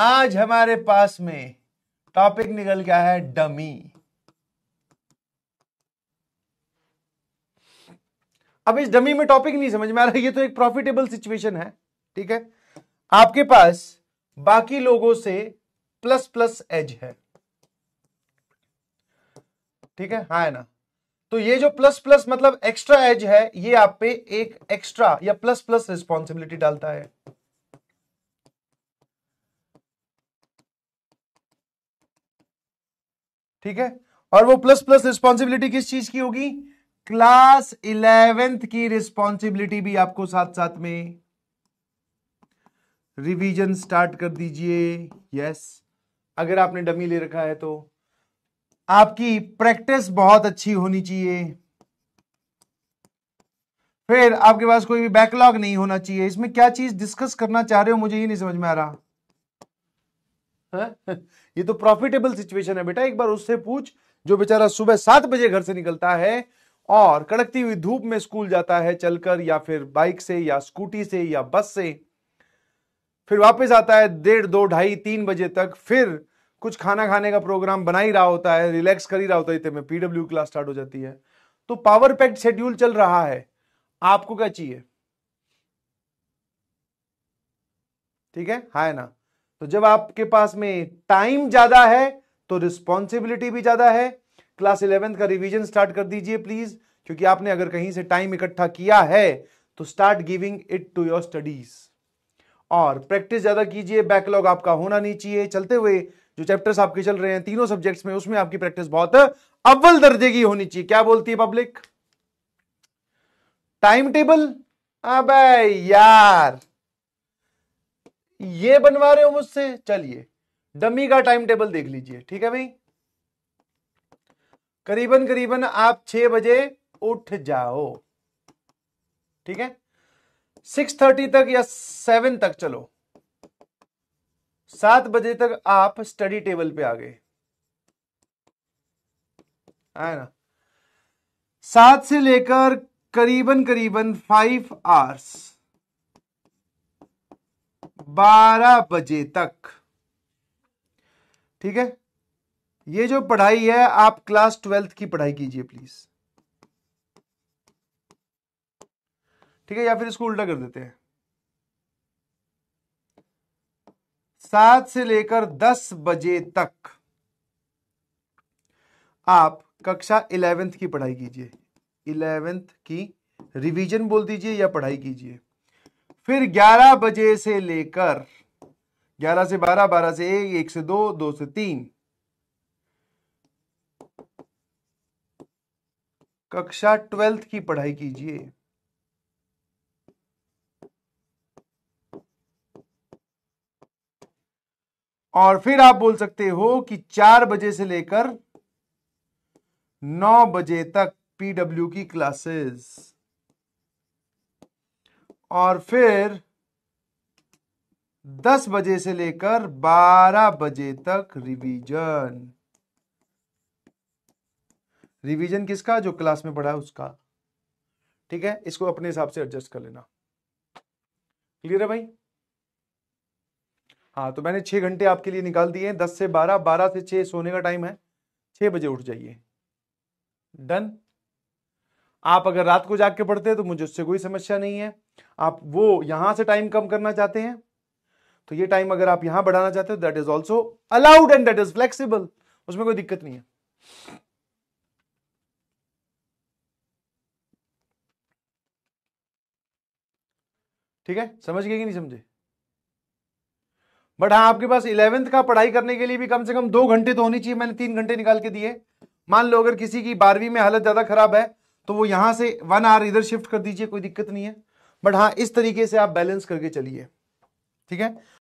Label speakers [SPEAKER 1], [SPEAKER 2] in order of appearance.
[SPEAKER 1] आज हमारे पास में टॉपिक निकल गया है डमी अब इस डमी में टॉपिक नहीं समझ में आ रहा ये तो एक प्रॉफिटेबल सिचुएशन है ठीक है आपके पास बाकी लोगों से प्लस प्लस एज है ठीक है हा है ना तो ये जो प्लस प्लस मतलब एक्स्ट्रा एज है ये आप पे एक एक्स्ट्रा या प्लस प्लस रिस्पॉन्सिबिलिटी डालता है ठीक है और वो प्लस प्लस रिस्पॉन्सिबिलिटी किस चीज की होगी क्लास इलेवेंथ की रिस्पॉन्सिबिलिटी भी आपको साथ साथ में रिवीजन स्टार्ट कर दीजिए यस अगर आपने डमी ले रखा है तो आपकी प्रैक्टिस बहुत अच्छी होनी चाहिए फिर आपके पास कोई भी बैकलॉग नहीं होना चाहिए इसमें क्या चीज डिस्कस करना चाह रहे हो मुझे ये नहीं समझ में आ रहा ये तो प्रॉफिटेबल सिचुएशन है बेटा एक बार उससे पूछ जो बेचारा सुबह सात बजे घर से निकलता है और कड़कती हुई धूप में स्कूल जाता है चलकर या फिर बाइक से या स्कूटी से या बस से फिर वापस आता है डेढ़ दो ढाई तीन बजे तक फिर कुछ खाना खाने का प्रोग्राम बना ही रहा होता है रिलैक्स कर ही रहा होता है इतने में पीडब्ल्यू क्लास स्टार्ट हो जाती है तो पावर पैक्ट शेड्यूल चल रहा है आपको क्या चाहिए ठीक है हाय ना तो जब आपके पास में टाइम ज्यादा है तो रिस्पॉन्सिबिलिटी भी ज्यादा है क्लास इलेवेंथ का रिविजन स्टार्ट कर दीजिए प्लीज क्योंकि आपने अगर कहीं से टाइम इकट्ठा किया है तो start giving it to your studies और प्रैक्टिस ज्यादा कीजिए बैकलॉग आपका होना नहीं चाहिए चलते हुए जो चैप्टर्स आपके चल रहे हैं तीनों सब्जेक्ट्स में उसमें आपकी प्रैक्टिस बहुत अव्वल दर्जे की होनी चाहिए क्या बोलती है पब्लिक टाइम टेबल अब यार ये बनवा रहे हो मुझसे चलिए डमी का टाइम टेबल देख लीजिए ठीक है भाई करीबन करीबन आप छह बजे उठ जाओ ठीक है सिक्स थर्टी तक या सेवन तक चलो सात बजे तक आप स्टडी टेबल पे आ गए है ना सात से लेकर करीबन करीबन फाइव आवर्स बारह बजे तक ठीक है ये जो पढ़ाई है आप क्लास ट्वेल्थ की पढ़ाई कीजिए प्लीज ठीक है या फिर इसको उल्टा कर देते हैं सात से लेकर दस बजे तक आप कक्षा इलेवेंथ की पढ़ाई कीजिए इलेवेंथ की रिवीजन बोल दीजिए या पढ़ाई कीजिए फिर 11 बजे से लेकर 11 से 12, 12 से 1, 1 से 2, 2 से 3 कक्षा ट्वेल्थ की पढ़ाई कीजिए और फिर आप बोल सकते हो कि चार बजे से लेकर नौ बजे तक पीडब्ल्यू की क्लासेस और फिर 10 बजे से लेकर 12 बजे तक रिवीजन रिवीजन किसका जो क्लास में पढ़ा है उसका ठीक है इसको अपने हिसाब से एडजस्ट कर लेना क्लियर है भाई हाँ तो मैंने छह घंटे आपके लिए निकाल दिए हैं दस से बारह बारह से छह सोने का टाइम है छह बजे उठ जाइए डन आप अगर रात को जाग के पढ़ते हैं तो मुझे उससे कोई समस्या नहीं है आप वो यहां से टाइम कम करना चाहते हैं तो ये टाइम अगर आप यहां बढ़ाना चाहते हो that is also allowed and that is flexible उसमें कोई दिक्कत नहीं है ठीक है समझ गए कि नहीं समझे बट हाँ आपके पास इलेवेंथ का पढ़ाई करने के लिए भी कम से कम दो घंटे तो होनी चाहिए मैंने तीन घंटे निकाल के दिए मान लो अगर किसी की बारहवीं में हालत ज्यादा खराब है तो वो यहां से वन आवर इधर शिफ्ट कर दीजिए कोई दिक्कत नहीं है बट हाँ इस तरीके से आप बैलेंस करके चलिए ठीक है